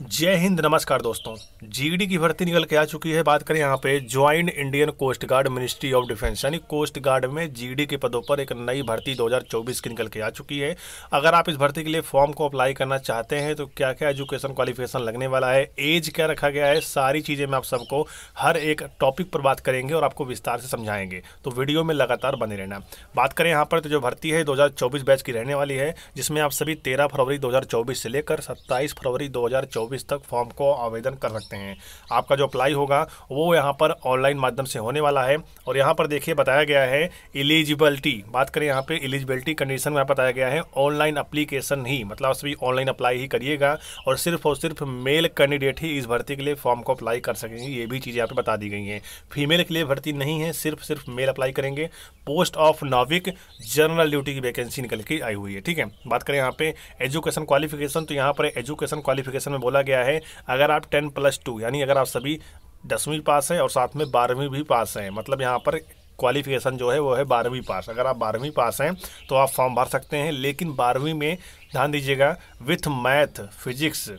जय हिंद नमस्कार दोस्तों जीडी की भर्ती निकल के आ चुकी है बात करें यहाँ पे joint Indian Coast Guard Ministry of Defence यानी कोस्ट गार्ड में जीडी के पदों पर एक नई भर्ती 2024 की निकल के आ चुकी है अगर आप इस भर्ती के लिए फॉर्म को अप्लाई करना चाहते हैं तो क्या क्या एजुकेशन क्वालिफिकेशन लगने वाला है एज क्या रखा गया है सारी चीज़ें मैं आप सबको हर एक टॉपिक पर बात करेंगे और आपको विस्तार से समझाएंगे तो वीडियो में लगातार बने रहना बात करें यहाँ पर तो जो भर्ती है दो बैच की रहने वाली है जिसमें आप सभी तेरह फरवरी दो से लेकर सत्ताईस फरवरी दो चौबीस तक फॉर्म को आवेदन कर सकते हैं आपका जो अप्लाई होगा वो यहाँ पर ऑनलाइन माध्यम से होने वाला है और यहाँ पर देखिए बताया गया है एलिजिबिलिटी बात करें यहाँ पर एलिजिबिलिटी कंडीशन में बताया गया है ऑनलाइन अप्लीकेशन ही मतलब सभी ऑनलाइन अप्लाई ही करिएगा और सिर्फ और सिर्फ मेल कैंडिडेट ही इस भर्ती के लिए फॉर्म को अप्लाई कर सकेंगे ये भी चीज़ें यहाँ पर बता दी गई हैं फीमेल के लिए भर्ती नहीं है सिर्फ सिर्फ मेल अप्लाई करेंगे पोस्ट ऑफ नाविक जनरल ड्यूटी की वैकेंसी निकल के आई हुई है ठीक है बात करें यहाँ पे एजुकेशन क्वालिफिकेशन तो यहाँ पर एजुकेशन क्वालिफिकेशन में बोला बोला गया है अगर आप टेन प्लस टू यानी अगर आप सभी दसवीं पास हैं और साथ में बारहवीं भी पास हैं मतलब यहाँ पर क्वालिफिकेशन जो है वो है बारहवीं पास अगर आप बारहवीं पास हैं तो आप फॉर्म भर सकते हैं लेकिन बारहवीं में ध्यान दीजिएगा विथ मैथ फिजिक्स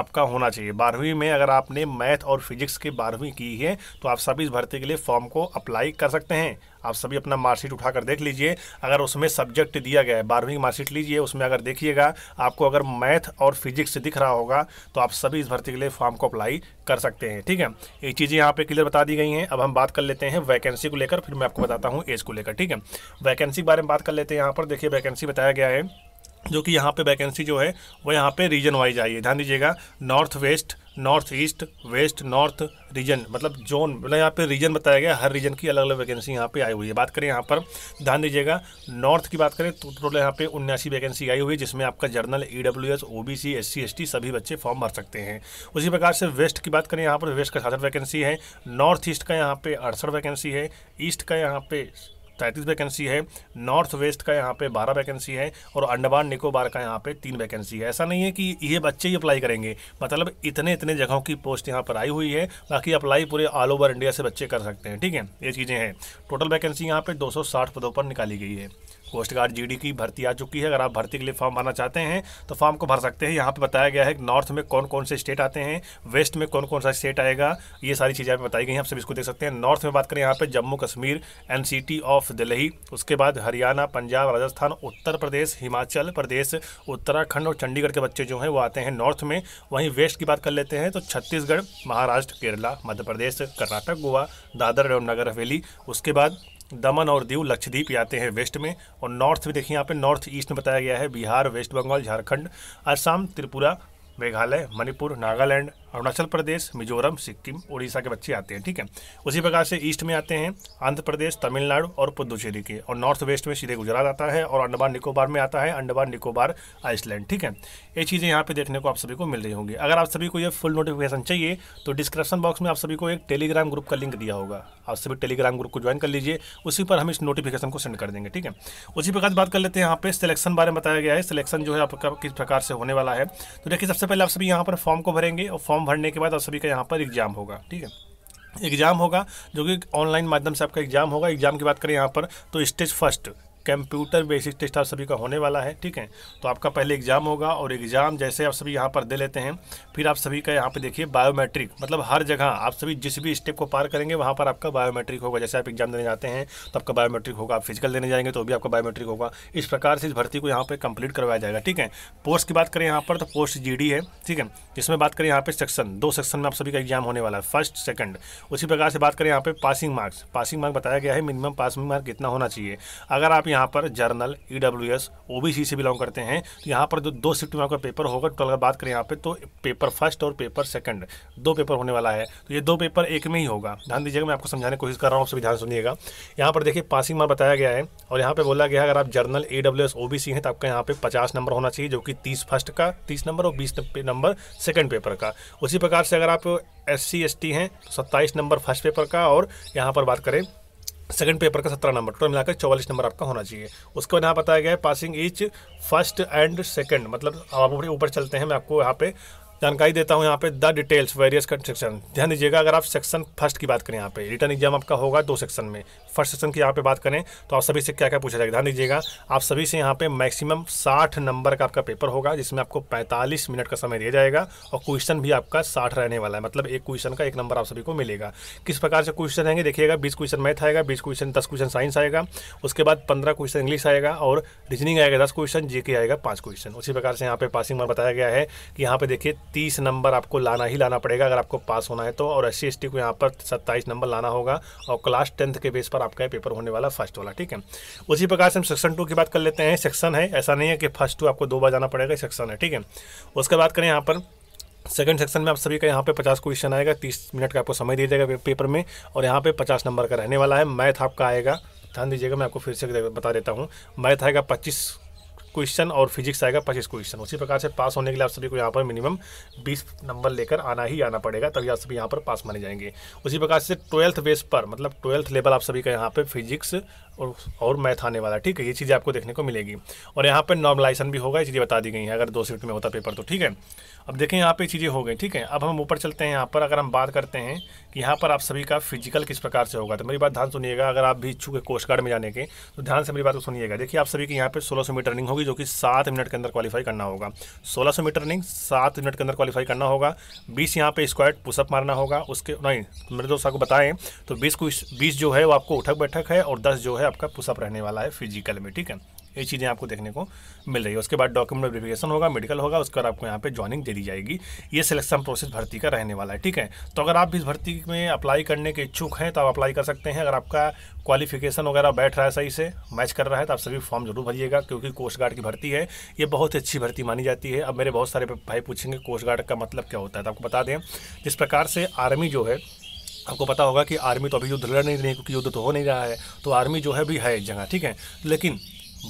आपका होना चाहिए बारहवीं में अगर आपने मैथ और फिजिक्स के बारहवीं की है तो आप सभी इस भर्ती के लिए फॉर्म को अप्लाई कर सकते हैं आप सभी अपना मार्कशीट उठा कर देख लीजिए अगर उसमें सब्जेक्ट दिया गया है बारहवीं की मार्कशीट लीजिए उसमें अगर देखिएगा आपको अगर मैथ और फिजिक्स दिख रहा होगा तो आप सभी इस भर्ती के लिए फॉर्म को अप्लाई कर सकते हैं ठीक है ये चीज़ें यहाँ पे क्लियर बता दी गई हैं अब हम बात कर लेते हैं वैकेंसी को लेकर फिर मैं आपको बताता हूँ एज को लेकर ठीक है वैकेंसी के बारे में बात कर लेते हैं यहाँ पर देखिए वैकेंसी बताया गया है जो कि यहाँ पे वैकेंसी जो है वो यहाँ पे रीजन वाइज आई है ध्यान दीजिएगा north west north east west north region मतलब जोन मतलब यहाँ पे रीजन बताया गया हर रीजन की अलग अलग वैकेंसी यहाँ पे आई हुई है बात करें यहाँ पर ध्यान दीजिएगा नॉर्थ की बात करें तो टोटल यहाँ पे उन्यासी वैकेंसी आई हुई है जिसमें आपका general E W S O B C S C S T सभी बच्चे फॉर्म भर सकते हैं उसी प्रकार से वेस्ट की बात करें यहाँ पर वेस्ट का साठ वैकेंसी है नॉर्थ ईस्ट का यहाँ पे अड़सठ वैकेंसी है ईस्ट का यहाँ पे तैंतीस वैकेंसी है नॉर्थ वेस्ट का यहाँ पे बारह वैकेंसी है और अंडमान निकोबार का यहाँ पे तीन वैकेंसी है ऐसा नहीं है कि ये बच्चे ही अप्लाई करेंगे मतलब इतने इतने जगहों की पोस्ट यहाँ पर आई हुई है बाकी अप्लाई पूरे ऑल ओवर इंडिया से बच्चे कर सकते हैं ठीक है ये चीज़ें हैं टोटल वैकेंसी यहाँ पर दो पदों पर निकाली गई है कोस्ट गार्ड जी की भर्ती आ चुकी है अगर आप भर्ती के लिए फॉर्म भरना चाहते हैं तो फॉर्म को भर सकते हैं यहाँ पे बताया गया है कि नॉर्थ में कौन कौन से स्टेट आते हैं वेस्ट में कौन कौन सा स्टेट आएगा ये सारी चीज़ें पर बताई गई हैं आप सब इसको देख सकते हैं नॉर्थ में बात करें यहाँ पर जम्मू कश्मीर एन ऑफ दिल्ली उसके बाद हरियाणा पंजाब राजस्थान उत्तर प्रदेश हिमाचल प्रदेश उत्तराखंड और चंडीगढ़ के बच्चे जो हैं वो आते हैं नॉर्थ में वहीं वेस्ट की बात कर लेते हैं तो छत्तीसगढ़ महाराष्ट्र केरला मध्य प्रदेश कर्नाटक गोवा दादर एवं नगर हवेली उसके बाद दमन और दीव लक्षद्वीप आते हैं वेस्ट में और नॉर्थ में देखिए यहाँ पे नॉर्थ ईस्ट में बताया गया है बिहार वेस्ट बंगाल झारखंड असम त्रिपुरा मेघालय मणिपुर नागालैंड अरुणाचल प्रदेश मिजोरम सिक्किम उड़ीसा के बच्चे आते हैं ठीक है उसी प्रकार से ईस्ट में आते हैं आंध्र प्रदेश तमिलनाडु और पुदुचेरी के और नॉर्थ वेस्ट में सीधे गुजरात आता है और अंडमान निकोबार में आता है अंडमान निकोबार आइसलैंड ठीक है ये चीज़ें यहाँ पर देखने को आप सभी को मिल रही होंगी अगर आप सभी को ये फुल नोटिफिकेशन चाहिए तो डिस्क्रिप्शन बॉक्स में आप सभी को एक टेलीग्राम ग्रुप का लिंक दिया होगा आप सभी टेलीग्राम ग्रुप को ज्वाइन कर लीजिए उसी पर हम इस नोटिफिकेशन को सेंड कर देंगे ठीक है उसी प्रकार बात कर लेते हैं यहाँ पे सिलेक्शन बारे में बताया गया है सिलेक्शन जो है आपका किस प्रकार से होने वाला है तो देखिए सबसे पहले आप सभी यहाँ पर फॉर्म को भरेंगे और फॉर्म फॉर्म भरने के बाद आप सभी का यहाँ पर एग्ज़ाम होगा ठीक है एग्ज़ाम होगा जो कि ऑनलाइन माध्यम से आपका एग्ज़ाम होगा एग्ज़ाम की बात करें यहाँ पर तो stage first computer basic test आप सभी का होने वाला है ठीक है तो आपका पहले एग्ज़ाम होगा और एग्ज़ाम जैसे आप सभी यहाँ पर दे लेते हैं फिर आप सभी का यहाँ पर देखिए बायोमेट्रिक मतलब हर जगह आप सभी जिस भी स्टेप को पार करेंगे वहाँ पर आपका बायोमेट्रिक होगा जैसे आप एग्ज़ाम देने जाते हैं तो आपका बायोमेट्रिक होगा आप फिजिकल देने जाएंगे तो भी आपका बायोमेट्रिक होगा इस प्रकार से इस भर्ती को यहाँ पर कंप्लीट करवाया जाएगा ठीक है पोस्ट की बात करें यहाँ पर तो पोस्ट जी है ठीक है इसमें बात करें यहाँ पर सेक्शन दो सेक्शन में आप सभी का एग्जाम होने वाला है फर्स्ट सेकंड उसी प्रकार से बात करें यहाँ पे पासिंग मार्क्स पासिंग मार्क बताया गया है मिनिमम पासिंग मार्क कितना होना चाहिए अगर आप यहाँ यहाँ पर general E W S O B C से बिलोंग करते हैं तो यहाँ पर जो दो शिफ्ट में आपका पेपर होगा टोटल अगर बात करें यहाँ पे तो पेपर फर्स्ट और पेपर सेकंड दो पेपर होने वाला है तो ये दो पेपर एक में ही होगा ध्यान दीजिएगा मैं आपको समझाने की कोशिश कर रहा हूँ सभी ध्यान सुनिएगा यहाँ पर देखिए पासिंग मार्क बताया गया है और यहाँ पर बोला गया है अगर आप general E W S O B C हैं तो आपका यहाँ पर पचास नंबर होना चाहिए जो कि तीस फर्स्ट का तीस नंबर और बीस नंबर सेकेंड पेपर का उसी प्रकार से अगर आप एस सी एस टी हैं तो सत्ताईस नंबर फर्स्ट पेपर का और यहाँ पर बात करें सेकंड पेपर का सत्रह नंबर टोटल मिलाकर चौवालीस नंबर आपका होना चाहिए उसके बाद यहाँ बताया गया है passing each first and second मतलब आप ऊपर ऊपर चलते हैं मैं आपको यहाँ पे जानकारी देता हूँ यहाँ पे द डिटेल्स वेरियस सेक्शन ध्यान दीजिएगा अगर आप सेक्शन फर्स्ट की बात करें यहाँ पे रिटर्न एग्जाम आपका होगा दो सेक्शन में फर्स्ट सेक्शन की यहाँ पे बात करें तो आप सभी से क्या क्या पूछा जाएगा ध्यान दीजिएगा आप सभी से यहाँ पे मैक्सिमम साठ नंबर का आपका पेपर होगा जिसमें आपको पैंतालीस मिनट का समय दिया जाएगा और क्वेश्चन भी आपका साठ रहने वाला है मतलब एक क्वेश्चन का एक नंबर आप सभी को मिलेगा किस प्रकार से क्वेश्चन रहेंगे देखिएगा बीस क्वेश्चन मैथ आएगा बीस क्वेश्चन दस क्वेश्चन साइंस आएगा उसके बाद पंद्रह क्वेश्चन इंग्लिश आएगा और रीजनिंग आएगा दस क्वेश्चन जी आएगा पाँच क्वेश्चन उसी प्रकार से यहाँ पे पासिंग मार्क बताया गया है कि यहाँ पे देखिए तीस नंबर आपको लाना ही लाना पड़ेगा अगर आपको पास होना है तो और एस सी को यहाँ पर सत्ताईस नंबर लाना होगा और क्लास टेंथ के बेस पर आपका पेपर होने वाला फर्स्ट वाला ठीक है उसी प्रकार से हम सेक्शन टू की बात कर लेते हैं सेक्शन है ऐसा नहीं है कि फर्स्ट टू आपको दो बार जाना पड़ेगा सेक्शन है ठीक है उसके बाद करें यहाँ पर सेकंड सेक्शन में आप सभी का यहाँ पे 50 क्वेश्चन आएगा 30 मिनट का आपको समय दे देगा पेपर में और यहाँ पे 50 नंबर का रहने वाला है मैथ आपका आएगा ध्यान दीजिएगा मैं आपको फिर से बता देता हूँ मैथ आएगा 25 क्वेश्चन और फिजिक्स आएगा पच्चीस क्वेश्चन उसी प्रकार से पास होने के लिए आप सभी को यहाँ पर मिनिमम बीस नंबर लेकर आना ही आना पड़ेगा तभी आप सभी यहाँ पर पास माने जाएंगे उसी प्रकार से ट्वेल्थ बेस पर मतलब ट्वेल्थ लेवल आप सभी का यहाँ पर फिजिक्स और और मैथ आने वाला ठीक है ये चीज़ें आपको देखने को मिलेगी और यहाँ पर नॉर्मलाइजेशन भी होगा ये चीज़ें बता दी गई हैं अगर दो शिफ्ट में होता पेपर तो ठीक है अब देखें यहाँ पे चीज़ें हो गई ठीक है अब हम ऊपर चलते हैं यहाँ पर अगर हम बात करते हैं कि यहाँ पर आप सभी का फिजिकल किस प्रकार से होगा तो मेरी बात ध्यान सुनिएगा अगर आप भी इच्छुक है कोस्ट गार्ड में जाने के तो ध्यान से मेरी बात को सुनिएगा देखिए आप सभी की यहाँ पर सोलह मीटर रनिंग होगी जो कि सात मिनट के अंदर क्वालीफाई करना होगा सोलह मीटर रनिंग सात मिनट के अंदर क्वालिफाई करना होगा बीस यहाँ पर स्क्वाड पुशअप मारना होगा उसके नहीं मेरे दोस्त आपको बताएं तो बीस को बीस जो है वो आपको उठक बैठक है और दस जो है आपका पुशअप रहने वाला है फिजिकल में ठीक है ये चीज़ें आपको देखने को मिल रही है उसके बाद डॉक्यूमेंट वेरिफिकेशन होगा मेडिकल होगा उसके बाद आपको यहाँ पे ज्वाइनिंग दे दी जाएगी ये सिलेक्शन प्रोसेस भर्ती का रहने वाला है ठीक है तो अगर आप इस भर्ती में अप्लाई करने के इच्छुक हैं तो आप अप्लाई कर सकते हैं अगर आपका क्वालिफिकेशन वगैरह बैठ रहा है सही से मैच कर रहा है तो आप सभी फॉर्म जरूर भरिएगा क्योंकि कोस्ट गार्ड की भर्ती है ये बहुत ही अच्छी भर्ती मानी जाती है अब मेरे बहुत सारे भाई पूछेंगे कोस्ट गार्ड का मतलब क्या होता है तो आपको बता दें जिस प्रकार से आर्मी जो है आपको पता होगा कि आर्मी तो अभी युद्ध लड़ नहीं रही है क्योंकि युद्ध तो हो नहीं रहा है तो आर्मी जो है भी है एक जगह ठीक है लेकिन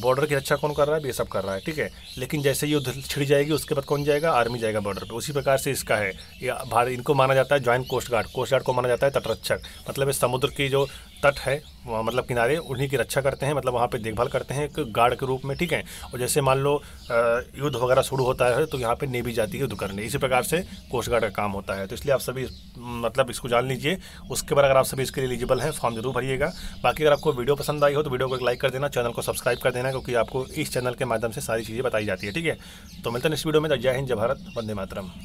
बॉर्डर की रक्षा अच्छा कौन कर रहा है ये सब कर रहा है ठीक है लेकिन जैसे युद्ध छिड़ी जाएगी उसके बाद कौन जाएगा आर्मी जाएगा बॉर्डर पे उसी प्रकार से इसका है ये भारत इनको माना जाता है joint coast guard coast guard को माना जाता है तटरक्षक मतलब समुद्र की जो तट है मतलब किनारे उन्हीं की रक्षा करते हैं मतलब वहाँ पे देखभाल करते हैं एक गार्ड के रूप में ठीक है और जैसे मान लो युद्ध वगैरह शुरू होता है तो यहाँ पर नेवी जाती है युद्ध करने इसी प्रकार से कोस्ट गार्ड का काम होता है तो इसलिए आप सभी मतलब इसको जान लीजिए उसके बाद अगर आप सभी इसके लिए एलिजिबल हैं फॉर्म जरूर भरिएगा बाकी अगर आपको वीडियो पसंद आई हो तो वीडियो को एक लाइक कर देना चैनल को सब्सक्राइब कर देना देना क्योंकि आपको इस चैनल के माध्यम से सारी चीज़ें बताई जाती है ठीक है तो मिलता है नेक्स्ट वीडियो में तो जय हिंद जय भारत वंदे मातरम